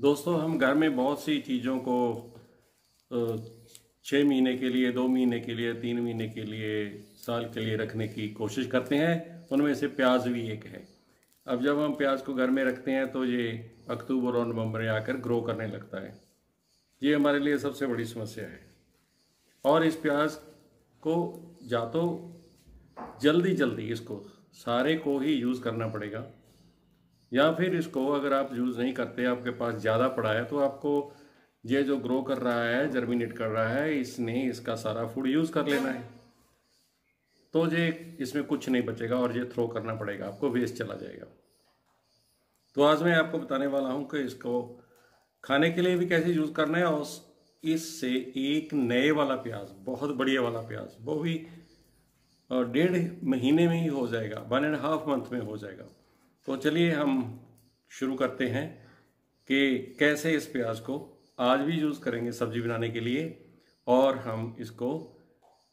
दोस्तों हम घर में बहुत सी चीज़ों को छः महीने के लिए दो महीने के लिए तीन महीने के लिए साल के लिए रखने की कोशिश करते हैं उनमें से प्याज भी एक है अब जब हम प्याज को घर में रखते हैं तो ये अक्टूबर और नवंबर में आकर ग्रो करने लगता है ये हमारे लिए सबसे बड़ी समस्या है और इस प्याज को या तो जल्दी जल्दी इसको सारे को ही यूज़ करना पड़ेगा या फिर इसको अगर आप यूज़ नहीं करते आपके पास ज़्यादा पड़ा है तो आपको ये जो ग्रो कर रहा है जर्मिनेट कर रहा है इसने इसका सारा फूड यूज़ कर लेना है तो ये इसमें कुछ नहीं बचेगा और ये थ्रो करना पड़ेगा आपको वेस्ट चला जाएगा तो आज मैं आपको बताने वाला हूँ कि इसको खाने के लिए भी कैसे यूज़ करना है और इससे एक नए वाला प्याज बहुत बढ़िया वाला प्याज वो भी डेढ़ महीने में ही हो जाएगा वन एंड हाफ मंथ में हो जाएगा तो चलिए हम शुरू करते हैं कि कैसे इस प्याज को आज भी यूज़ करेंगे सब्जी बनाने के लिए और हम इसको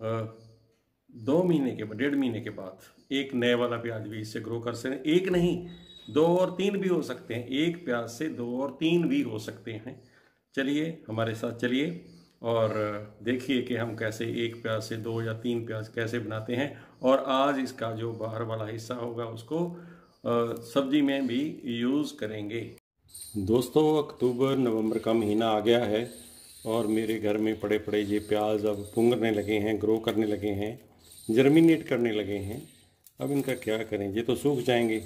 दो महीने के बाद डेढ़ महीने के बाद एक नए वाला प्याज भी इससे ग्रो कर सकते एक नहीं दो और तीन भी हो सकते हैं एक प्याज से दो और तीन भी हो सकते हैं चलिए हमारे साथ चलिए और देखिए कि हम कैसे एक प्याज से दो या तीन प्याज कैसे बनाते हैं और आज इसका जो बाहर वाला हिस्सा होगा उसको सब्जी में भी यूज़ करेंगे दोस्तों अक्टूबर नवंबर का महीना आ गया है और मेरे घर में पड़े पड़े ये प्याज अब पुंगरने लगे हैं ग्रो करने लगे हैं जर्मिनेट करने लगे हैं अब इनका क्या करें ये तो सूख जाएंगे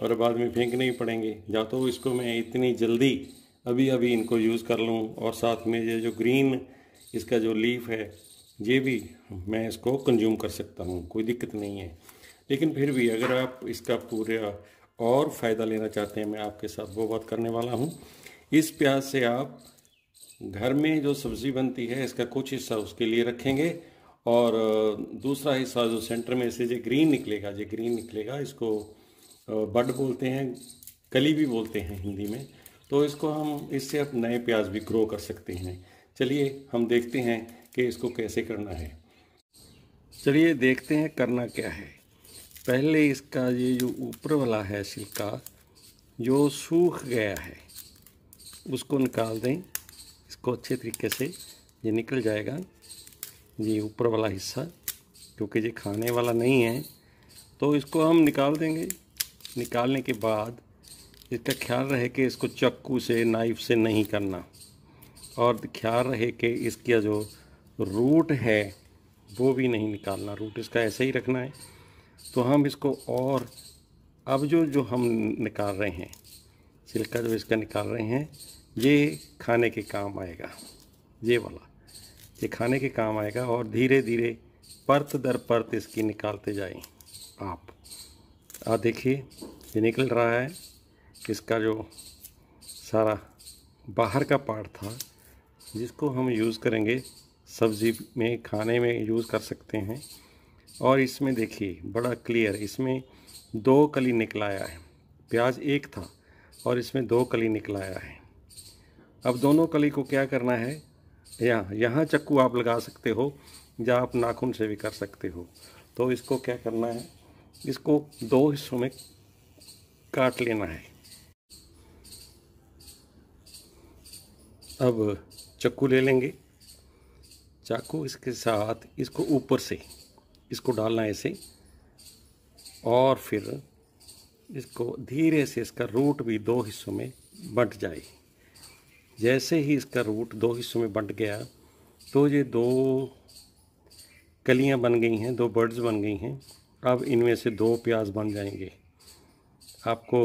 और बाद में फेंकने ही पड़ेंगे या तो इसको मैं इतनी जल्दी अभी अभी इनको यूज़ कर लूँ और साथ में ये जो ग्रीन इसका जो लीफ है ये भी मैं इसको कंज्यूम कर सकता हूँ कोई दिक्कत नहीं है लेकिन फिर भी अगर आप इसका पूरा और फ़ायदा लेना चाहते हैं मैं आपके साथ वो बात करने वाला हूँ इस प्याज से आप घर में जो सब्ज़ी बनती है इसका कुछ हिस्सा उसके लिए रखेंगे और दूसरा हिस्सा जो सेंटर में से जो ग्रीन निकलेगा जो ग्रीन निकलेगा इसको बड बोलते हैं कली भी बोलते हैं हिंदी में तो इसको हम इससे अब नए प्याज भी ग्रो कर सकते हैं चलिए हम देखते हैं कि इसको कैसे करना है चलिए देखते हैं करना क्या है पहले इसका ये जो ऊपर वाला है छिलका जो सूख गया है उसको निकाल दें इसको अच्छे तरीके से ये निकल जाएगा ये ऊपर वाला हिस्सा क्योंकि ये खाने वाला नहीं है तो इसको हम निकाल देंगे निकालने के बाद इसका ख्याल रहे कि इसको चक्कू से नाइफ से नहीं करना और ख्याल रहे कि इसका जो रूट है वो भी नहीं निकालना रूट इसका ऐसे ही रखना है तो हम इसको और अब जो जो हम निकाल रहे हैं छिलका जो इसका निकाल रहे हैं ये खाने के काम आएगा ये वाला ये खाने के काम आएगा और धीरे धीरे परत दर परत इसकी निकालते जाएं आप आ देखिए ये निकल रहा है इसका जो सारा बाहर का पार्ट था जिसको हम यूज़ करेंगे सब्ज़ी में खाने में यूज़ कर सकते हैं और इसमें देखिए बड़ा क्लियर इसमें दो कली निकलाया है प्याज एक था और इसमें दो कली निकलाया है अब दोनों कली को क्या करना है यहाँ यहाँ चक्कू आप लगा सकते हो या आप नाखून से भी कर सकते हो तो इसको क्या करना है इसको दो हिस्सों में काट लेना है अब चक्कू ले लेंगे चाकू इसके साथ इसको ऊपर से इसको डालना है ऐसे और फिर इसको धीरे से इसका रूट भी दो हिस्सों में बंट जाए जैसे ही इसका रूट दो हिस्सों में बंट गया तो ये दो कलियां बन गई हैं दो बर्ड्स बन गई हैं अब इनमें से दो प्याज बन जाएंगे आपको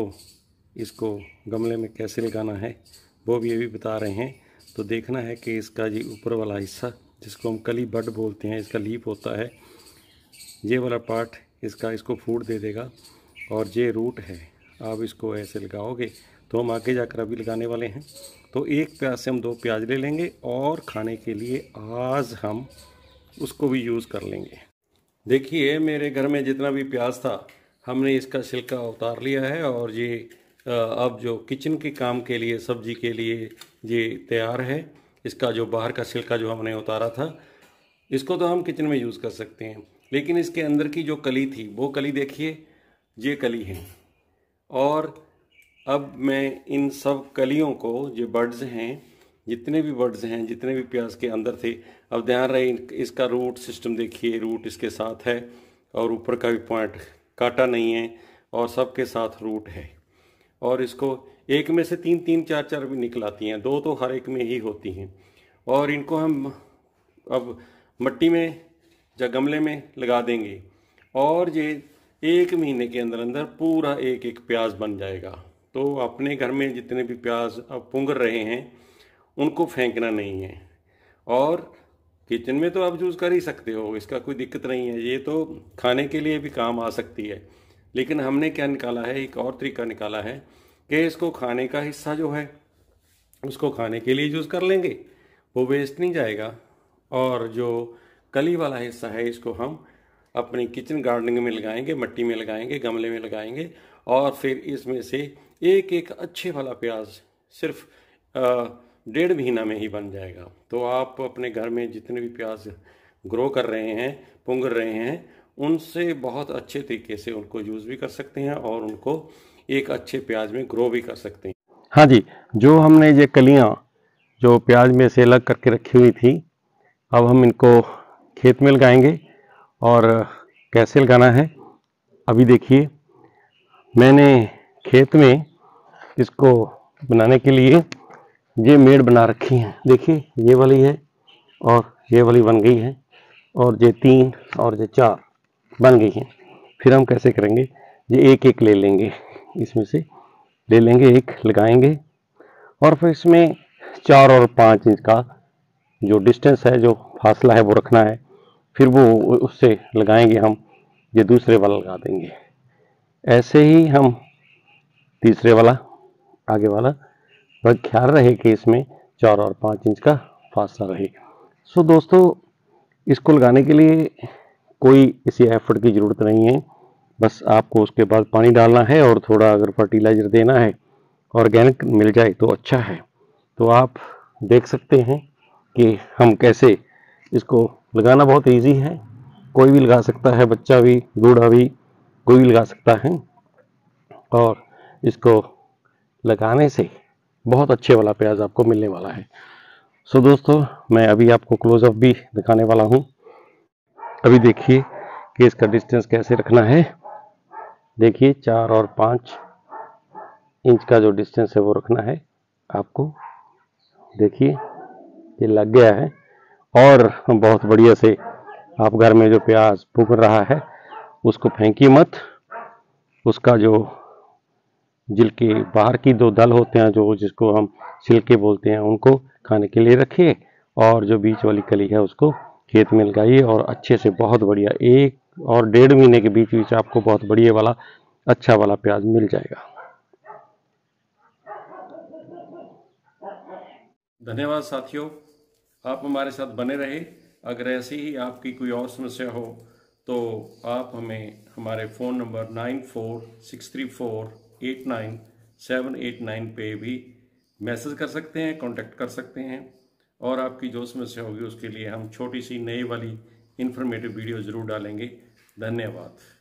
इसको गमले में कैसे लगाना है वो भी ये भी बता रहे हैं तो देखना है कि इसका जी ऊपर वाला हिस्सा जिसको हम कली बड बोलते हैं इसका लीप होता है ये वाला पार्ट इसका इसको फूड दे देगा और ये रूट है आप इसको ऐसे लगाओगे तो हम आगे जाकर अभी लगाने वाले हैं तो एक प्याज से हम दो प्याज ले लेंगे और खाने के लिए आज हम उसको भी यूज़ कर लेंगे देखिए मेरे घर में जितना भी प्याज था हमने इसका छिलका उतार लिया है और ये अब जो किचन के काम के लिए सब्जी के लिए ये तैयार है इसका जो बाहर का छिलका जो हमने उतारा था इसको तो हम किचन में यूज़ कर सकते हैं लेकिन इसके अंदर की जो कली थी वो कली देखिए ये कली है और अब मैं इन सब कलियों को जो बर्ड्स हैं जितने भी बर्ड्स हैं जितने भी प्याज के अंदर थे अब ध्यान रहे इसका रूट सिस्टम देखिए रूट इसके साथ है और ऊपर का भी पॉइंट काटा नहीं है और सबके साथ रूट है और इसको एक में से तीन तीन चार चार भी निकल आती हैं दो तो हर एक में ही होती हैं और इनको हम अब मट्टी में या गमले में लगा देंगे और ये एक महीने के अंदर अंदर पूरा एक एक प्याज बन जाएगा तो अपने घर में जितने भी प्याज अब पुंग रहे हैं उनको फेंकना नहीं है और किचन में तो आप यूज़ कर ही सकते हो इसका कोई दिक्कत नहीं है ये तो खाने के लिए भी काम आ सकती है लेकिन हमने क्या निकाला है एक और तरीका निकाला है कि इसको खाने का हिस्सा जो है उसको खाने के लिए यूज़ कर लेंगे वो वेस्ट नहीं जाएगा और जो कली वाला हिस्सा है इसको हम अपनी किचन गार्डनिंग में लगाएंगे मिट्टी में लगाएंगे गमले में लगाएंगे और फिर इसमें से एक एक अच्छे वाला प्याज सिर्फ डेढ़ महीना में ही बन जाएगा तो आप अपने घर में जितने भी प्याज ग्रो कर रहे हैं पुंग रहे हैं उनसे बहुत अच्छे तरीके से उनको यूज़ भी कर सकते हैं और उनको एक अच्छे प्याज में ग्रो भी कर सकते हैं हाँ जी जो हमने ये कलियाँ जो प्याज में से अलग करके रखी हुई थी अब हम इनको खेत में लगाएंगे और कैसे लगाना है अभी देखिए मैंने खेत में इसको बनाने के लिए ये मेड़ बना रखी है देखिए ये वाली है और ये वाली बन गई है और ये तीन और ये चार बन गई हैं फिर हम कैसे करेंगे ये एक एक ले लेंगे इसमें से ले लेंगे एक लगाएंगे और फिर इसमें चार और पाँच इंच का जो डिस्टेंस है जो फासला है वो रखना है फिर वो उससे लगाएंगे हम ये दूसरे वाला लगा देंगे ऐसे ही हम तीसरे वाला आगे वाला वह ख्याल रहे कि इसमें चार और पाँच इंच का फासला रहे सो दोस्तों इसको लगाने के लिए कोई इसी एफर्ट की ज़रूरत नहीं है बस आपको उसके बाद पानी डालना है और थोड़ा अगर फर्टिलाइज़र देना है ऑर्गेनिक मिल जाए तो अच्छा है तो आप देख सकते हैं कि हम कैसे इसको लगाना बहुत इजी है कोई भी लगा सकता है बच्चा भी बूढ़ा भी कोई भी लगा सकता है और इसको लगाने से बहुत अच्छे वाला प्याज आपको मिलने वाला है सो दोस्तों मैं अभी आपको क्लोजअप भी दिखाने वाला हूँ अभी देखिए कि इसका डिस्टेंस कैसे रखना है देखिए चार और पाँच इंच का जो डिस्टेंस है वो रखना है आपको देखिए ये लग गया है और बहुत बढ़िया से आप घर में जो प्याज भूख रहा है उसको फेंकी मत उसका जो जिल के बाहर की दो दल होते हैं जो जिसको हम छिलके बोलते हैं उनको खाने के लिए रखिए और जो बीच वाली कली है उसको खेत में लगाइए और अच्छे से बहुत बढ़िया एक और डेढ़ महीने के बीच बीच आपको बहुत बढ़िया वाला अच्छा वाला प्याज मिल जाएगा धन्यवाद साथियों आप हमारे साथ बने रहे अगर ऐसी ही आपकी कोई और समस्या हो तो आप हमें हमारे phone number nine four six three four eight nine seven eight nine पे भी मैसेज कर सकते हैं कांटेक्ट कर सकते हैं और आपकी जो समस्या होगी उसके लिए हम छोटी सी नई वाली इन्फॉर्मेटिव वीडियो ज़रूर डालेंगे धन्यवाद